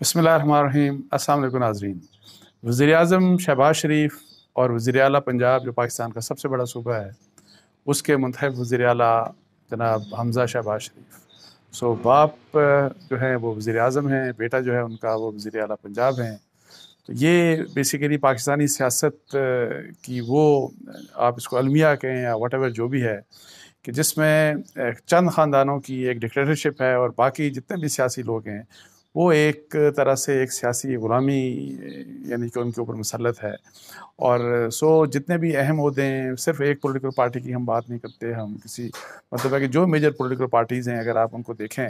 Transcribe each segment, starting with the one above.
बसमिल नाजरीन वज़ी अजम शहबाज शरीफ और वज़ी अल पंजाब जो पाकिस्तान का सबसे बड़ा सूबा है उसके मंतब वज़ी अल जनाब हमज़ा शहबाज शरीफ सो बाप जो है वो वज़ी अजम हैं बेटा जो है उनका वो वज़ी अल पंजाब हैं तो ये बेसिकली पाकिस्तानी सियासत की वो आप इसको अलमिया कहें या वट जो भी है कि जिसमें चंद ख़ानदानों की एक डिक्टेटरशिप है और बाकी जितने भी सियासी लोग हैं वो एक तरह से एक सियासी ग़ुलामी यानी कि उनके ऊपर मुसलत है और सो जितने भी अहम होते हैं सिर्फ एक पॉलिटिकल पार्टी की हम बात नहीं करते हम किसी मतलब है कि जो मेजर पॉलिटिकल पार्टीज़ हैं अगर आप उनको देखें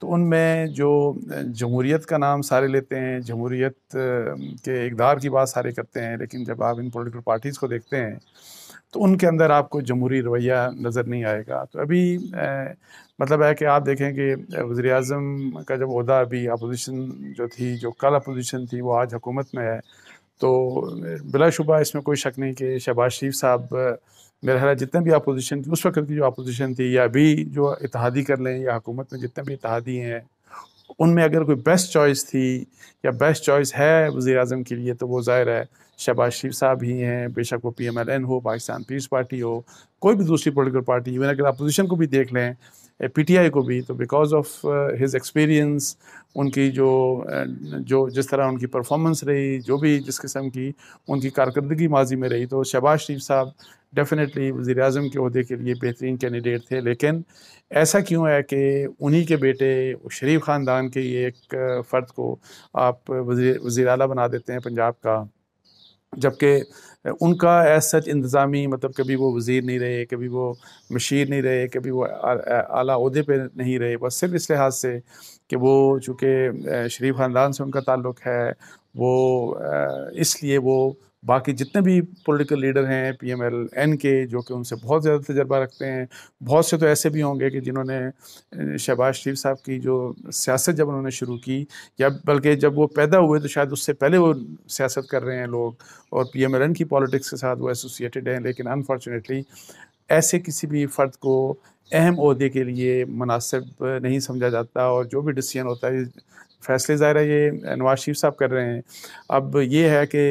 तो उनमें जो जमहूरीत का नाम सारे लेते हैं जमहूरीत के इकदार की बात सारे करते हैं लेकिन जब आप इन पोलिटिकल पार्टीज़ को देखते हैं तो उनके अंदर आपको जमहूरी रवैया नज़र नहीं आएगा तो अभी ए, मतलब है कि आप देखें कि वज़ी अजम का जब अहदा अभी अपोजिशन जो थी जो कल अपोजिशन थी वो आज हुकूमत में है तो बिलाशुबा इसमें कोई शक नहीं कि शहबाज शरीफ साहब मेरा ख्याल जितने भी अपोजिशन थी उस वक्त की जो अपोजिशन थी या अभी जो इतिहादी कर लें या हुकूमत में जितने भी इतिहादी हैं उनमें अगर कोई बेस्ट चॉइस थी या बेस्ट चॉइस है वज़ी अजम के लिए तो वो ज़ाहिर है शहबाज शरीफ साहब ही हैं बेशक वो पी एम एल एन हो पाकिस्तान पीस पार्टी हो कोई भी दूसरी पोलिटिकल पार्टी इवन अगर अपोजिशन को भी देख लें पी टी आई को भी तो बिकॉज ऑफ हिज एक्सपीरियंस उनकी जो uh, जो जिस तरह उनकी परफॉर्मेंस रही जो भी जिस किस्म की उनकी कारकर्दगी माजी में रही तो शहबाज शरीफ साहब डेफिनेटली वज़ी अजम के अहदे के लिए बेहतरीन कैंडिडेट थे लेकिन ऐसा क्यों है कि उन्हीं के बेटे शरीफ ख़ानदान के ये एक फ़र्द को आप वज़ी अला बना देते हैं पंजाब का जबकि उनका एज सच इंतज़ामी मतलब कभी वो वज़ीर नहीं रहे कभी वो मशीर नहीं रहे कभी वो आला अहदे पर नहीं रहे बस सिर्फ इस लिहाज से कि वो चूँकि शरीफ ख़ानदान से उनका ताल्लुक़ है वो इसलिए वो बाकी जितने भी पॉलिटिकल लीडर हैं पी एम एल एन के जो कि उनसे बहुत ज़्यादा तजर्बा रखते हैं बहुत से तो ऐसे भी होंगे कि जिन्होंने शहबाज शरीफ साहब की जो सियासत जब उन्होंने शुरू की या बल्कि जब वो पैदा हुए तो शायद उससे पहले वो सियासत कर रहे हैं लोग और पी एम एल एन की पॉलिटिक्स के साथ वो एसोसिएटेड हैं लेकिन अनफॉर्चुनेटली ऐसे किसी भी फ़र्द को अहम अहदे के लिए मुनासिब नहीं समझा जाता और जो भी डिसीजन होता है फैसले ज़ाहिर है ये नवाज शरीफ साहब कर रहे हैं अब ये है कि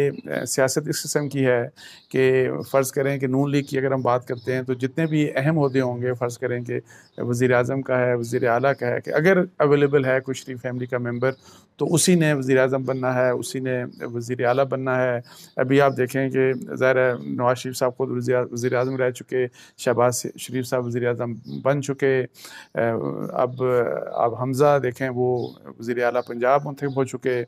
सियासत इस किस्म की है कि फ़र्ज़ करें कि नून लीग की अगर हम बात करते हैं तो जितने भी अहम अहदे होंगे फ़र्ज़ करें कि वज़ी अजम का है वज़ी अली का है कि अगर अवेलेबल है कोई शरीफ फैमिली का मेम्बर तो उसी ने वज़ी अजम बनना है उसी ने वज़ी अली बनना है अभी आप देखें कि ज़ाहिर है नवाज शरीफ साहब खुद वज़ी अजम रह चुके शहबाज शरीफ साहब वज़ी अजम बन चुके अब अब हमज़ा देखें वो वज़ी अली पंजाब मुंतब हो चुके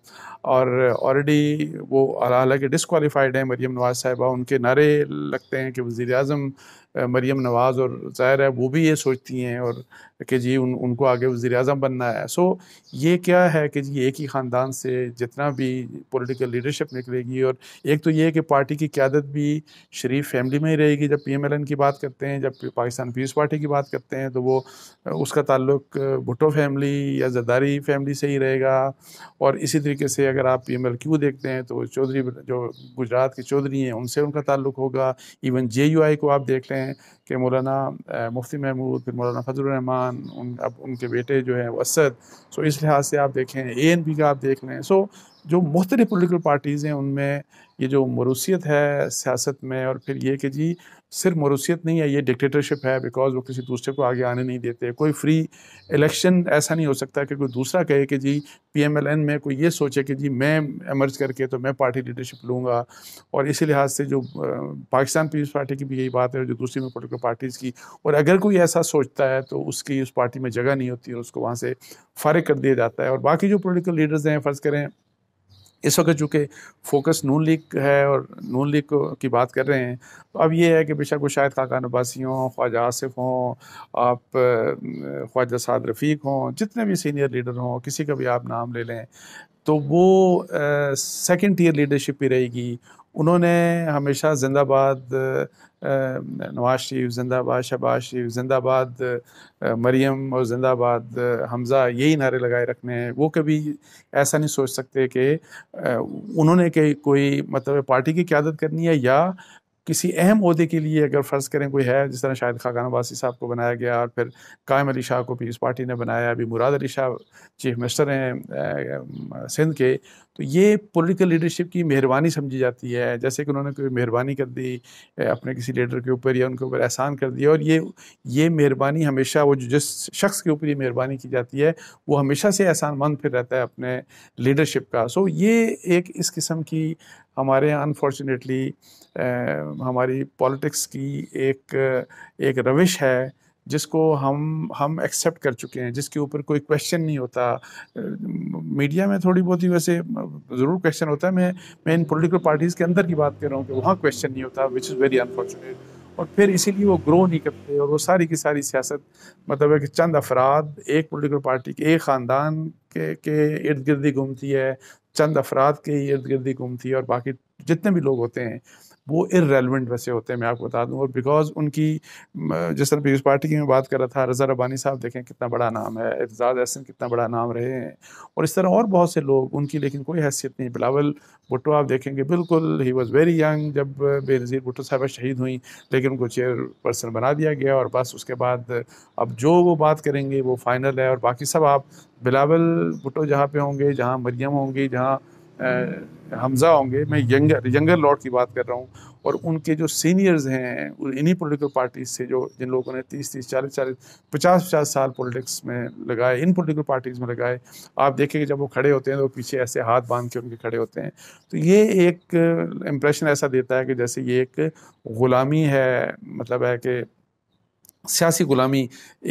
और ऑलरेडी वो हालांकि डिसकॉलीफाइड हैं मरीम नवाज़ साहिबा उनके नारे लगते हैं कि वज़ी अजम मरीम नवाज़ और ज़ाहिर है वो भी ये सोचती हैं और कि जी उन उनको आगे वज़ी अजम बनना है सो ये क्या है कि जी एक ही ख़ानदान से जितना भी पॉलिटिकल लीडरशिप निकलेगी और एक तो ये कि पार्टी की क्यादत भी शरीफ फैमिली में ही रहेगी जब पी एम एल एन की बात करते हैं जब पाकिस्तान पीस पार्टी की बात करते हैं तो वो उसका ताल्लुक भुटो फैमिली या जरदारी फैमिली से ही रहेगा और इसी तरीके से अगर आप पी एम एल क्यू देखते हैं तो चौधरी जो गुजरात के चौधरी हैं उनसे उनका ताल्लुक होगा इवन जे यू आई को आप देख लें हैं कि मौलाना मुफ्ती महमूद फिर मौलाना फजलरहमान उन अब उनके बेटे जो हैं वो असद सो इस लिहाज से आप देखें ए एन पी का आप देख लें सो जो मुख्तलिफ पोलिटिकल पार्टीज़ हैं उनमें ये जो मरूसियत है सियासत में और फिर ये कि जी सिर्फ मरूसीत नहीं है ये डिक्टेटरशिप है बिकॉज वो किसी दूसरे को आगे आने नहीं देते कोई फ्री इलेक्शन ऐसा नहीं हो सकता कि कोई दूसरा कहे कि जी पीएमएलएन में कोई ये सोचे कि जी मैं एमर्ज करके तो मैं पार्टी लीडरशिप लूँगा और इसी लिहाज से जो पाकिस्तान पीपल्स पार्टी की भी यही बात है और जो दूसरी में पोलिटिकल पार्टीज़ की और अगर कोई ऐसा सोचता है तो उसकी उस पार्टी में जगह नहीं होती और उसको वहाँ से फ़ारिग कर दिया जाता है और बाकी जो पोलिटिकल लीडर्स हैं फ़र्ज़ करें इस वक्त चूँकि फोकस नून लीग है और नून लीग की बात कर रहे हैं तो अब ये है कि बेशक वो शायद खाकान अब्बासी हों ख्वाजा आसिफ हों आप ख्वाजा साद रफ़ीक हों जितने भी सीनियर लीडर हों किसी का भी आप नाम ले लें तो वो सेकंड ईयर लीडरशिप ही रहेगी उन्होंने हमेशा जिंदाबाद नवाज शरीफ जिंदाबाद शबाज शरीफ जिंदाबाद मरियम और जिंदाबाद हमज़ा यही नारे लगाए रखने हैं वो कभी ऐसा नहीं सोच सकते कि उन्होंने के कोई मतलब पार्टी की क्यादत करनी है या किसी अहम अहदे के लिए अगर फ़र्ज़ करें कोई है जिस तरह शाहिद खान वासी साहब को बनाया गया और फिर कायम अली शाह को पीपल्स पार्टी ने बनाया अभी मुराद अली शाह चीफ मिनिस्टर हैं सिंध के तो ये पॉलिटिकल लीडरशिप की मेहरबानी समझी जाती है जैसे कि उन्होंने कोई मेहरबानी कर दी अपने किसी लीडर के ऊपर या उनके ऊपर एहसान कर दिया और ये ये मेहरबानी हमेशा वो जिस शख्स के ऊपर ये मेहरबानी की जाती है वो हमेशा से एहसान मंद फिर रहता है अपने लीडरशिप का सो ये एक इस किस्म की हमारे यहाँ अनफॉर्चुनेटली हमारी पॉलिटिक्स की एक एक रविश है जिसको हम हम एक्सेप्ट कर चुके हैं जिसके ऊपर कोई क्वेश्चन नहीं होता मीडिया में थोड़ी बहुत ही वैसे ज़रूर क्वेश्चन होता है मैं मैं इन पॉलिटिकल पार्टीज़ के अंदर की बात कर रहा हूँ कि वहाँ क्वेश्चन नहीं होता विच इज़ वेरी अनफॉर्चुनेट और फिर इसीलिए वो ग्रो नहीं करते और वो सारी की सारी सियासत मतलब है कि चंद अफराद एक पोलिटिकल पार्टी के एक ख़ानदान के के इर्द गिर्द घूमती है चंद अफराद के इर्द गिर्द घूमती है और बाकी जितने भी लोग होते हैं वो इरेलीवेंट वैसे होते हैं मैं आपको बता दूं और बिकॉज उनकी जिस तरह पीपल्स पार्टी की मैं बात कर रहा था रजा रबानी साहब देखें कितना बड़ा नाम है एजाज एहसन कितना बड़ा नाम रहे हैं और इस तरह और बहुत से लोग उनकी लेकिन कोई हैसियत नहीं बिलावल भुट्टो आप देखेंगे बिल्कुल ही वॉज़ वेरी यंग जब बेनज़ीर भुट्टो साहबा शहीद हुई लेकिन उनको चेयरपर्सन बना दिया गया और बस उसके बाद अब जो वो बात करेंगे वो फाइनल है और बाकी सब आप बिलावल भुट्टो जहाँ पे होंगे जहाँ मरियम होंगी जहाँ हमजा होंगे मैं यंगर यंगर लॉर्ड की बात कर रहा हूँ और उनके जो सीनियर्स हैं इन्हीं पॉलिटिकल पार्टीज से जो जिन लोगों ने तीस तीस चालीस चालीस पचास पचास साल पॉलिटिक्स में लगाए इन पॉलिटिकल पार्टीज में लगाए आप देखेंगे जब वो खड़े होते हैं तो पीछे ऐसे हाथ बांध के उनके खड़े होते हैं तो ये एक इम्प्रेशन ऐसा देता है कि जैसे ये एक ग़ुलामी है मतलब है कि सियासी गुलामी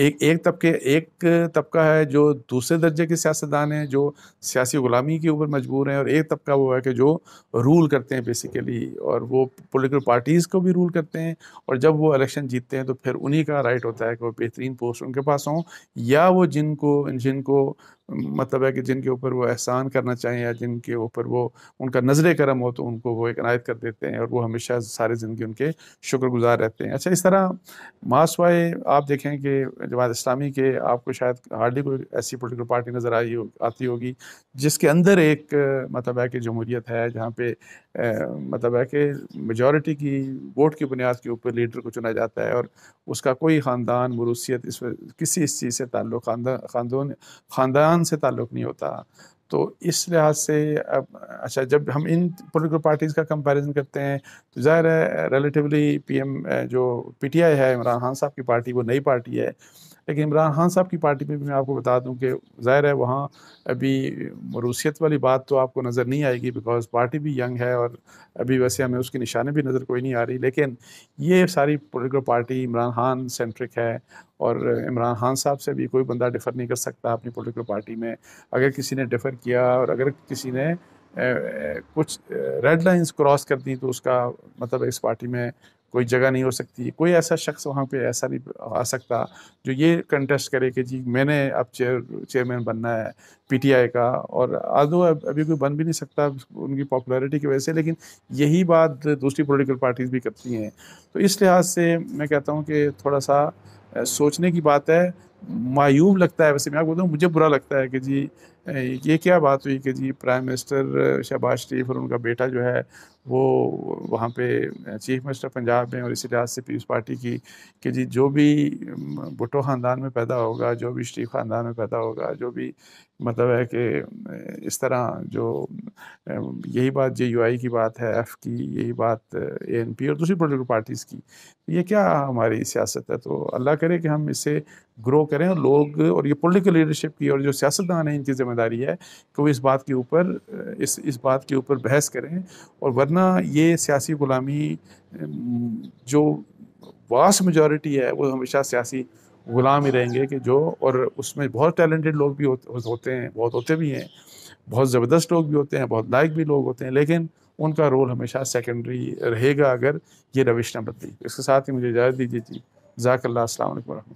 एक एक तबके एक तबका है जो दूसरे दर्जे के सियासतदान हैं जो सियासी गुलामी के ऊपर मजबूर हैं और एक तबका वो है कि जो रूल करते हैं बेसिकली और वो पॉलिटिकल पार्टीज़ को भी रूल करते हैं और जब वो इलेक्शन जीतते हैं तो फिर उन्हीं का राइट होता है कि वो बेहतरीन पोस्ट उनके पास हों या वो जिनको जिनको मतलब है कि जिनके ऊपर वो एहसान करना चाहिए या जिनके ऊपर वो उनका नजर करम हो तो उनको वो एक अनायत कर देते हैं और वो हमेशा सारी ज़िंदगी उनके शुक्रगुजार रहते हैं अच्छा इस तरह मासवाए आप देखें कि जमात इस्लामी के आपको शायद हार्डली कोई ऐसी पोलिटिकल पार्टी नज़र आई हो, आती होगी जिसके अंदर एक मतलब है कि जमहूरीत है जहाँ पे मतलब है कि मेजॉरिटी की वोट की बुनियाद के ऊपर लीडर को चुना जाता है और उसका कोई ख़ानदान मरूसीत इस किसी इस चीज़ से ताल्लुक़ ख़ानदान ख़ानदान से ताल्लुक़ नहीं होता तो इस लिहाज से अब अच्छा जब हम इन पोलिटिकल पार्टीज़ का कंपैरिजन करते हैं तो ज़ाहिर है रिलेटिवली पीएम जो पीटीआई है इमरान खान साहब की पार्टी वो नई पार्टी है लेकिन इमरान खान साहब की पार्टी में भी मैं आपको बता दूं कि ज़ाहिर है वहाँ अभी मरूसीत वाली बात तो आपको नज़र नहीं आएगी बिकॉज पार्टी भी यंग है और अभी वैसे हमें उसके निशाने भी नज़र कोई नहीं आ रही लेकिन ये सारी political party Imran Khan centric है और इमरान खान साहब से भी कोई बंदा डिफ़र नहीं कर सकता अपनी पोलिटिकल पार्टी में अगर किसी ने डिफ़र किया और अगर किसी ने कुछ रेड लाइंस क्रॉस कर दी तो उसका मतलब इस पार्टी में कोई जगह नहीं हो सकती कोई ऐसा शख्स वहाँ पे ऐसा नहीं आ सकता जो ये कंटेस्ट करे कि जी मैंने अब चेयर चेयरमैन बनना है पीटीआई का और आज अब अभी कोई बन भी नहीं सकता उनकी पॉपुलैरिटी की वजह से लेकिन यही बात दूसरी पोलिटिकल पार्टीज़ भी करती हैं तो इस लिहाज से मैं कहता हूँ कि थोड़ा सा सोचने की बात है मायूम लगता है वैसे मैं आपको हूँ मुझे बुरा लगता है कि जी ये क्या बात हुई कि जी प्राइम मिनिस्टर शहबाज शरीफ और उनका बेटा जो है वो वहाँ पे चीफ मिनिस्टर पंजाब में और इसी लिहाज से पीपल्स पार्टी की कि जी जो भी भुटो ख़ानदान में पैदा होगा जो भी शरीफ ख़ानदान में पैदा होगा जो भी मतलब है कि इस तरह जो यही बात जे यू आई की बात है एफ़ की यही बात ए एन पी और दूसरी पोलिटिकल पार्टीज़ की तो ये क्या हमारी सियासत है तो अल्लाह करे कि हम इसे ग्रो करें और लोग और ये पोलिटिकल लीडरशिप की और जो सियासतदान है इनकी ज़िम्मेदारी है कि वो इस बात के ऊपर इस इस बात के ऊपर बहस करें और वरना ये सियासी गुलामी जो वास्ट मेजॉरिटी है वो हमेशा सियासी ग़ुलाम ही रहेंगे कि जो और उसमें बहुत टैलेंटेड लोग भी होते हैं बहुत होते भी हैं बहुत ज़बरदस्त लोग भी होते हैं बहुत लायक भी लोग होते हैं लेकिन उनका रोल हमेशा सेकेंडरी रहेगा अगर ये रविश न बदली इसके साथ ही मुझे इजाज़त दीजिए जी जाकल्ला असल वरह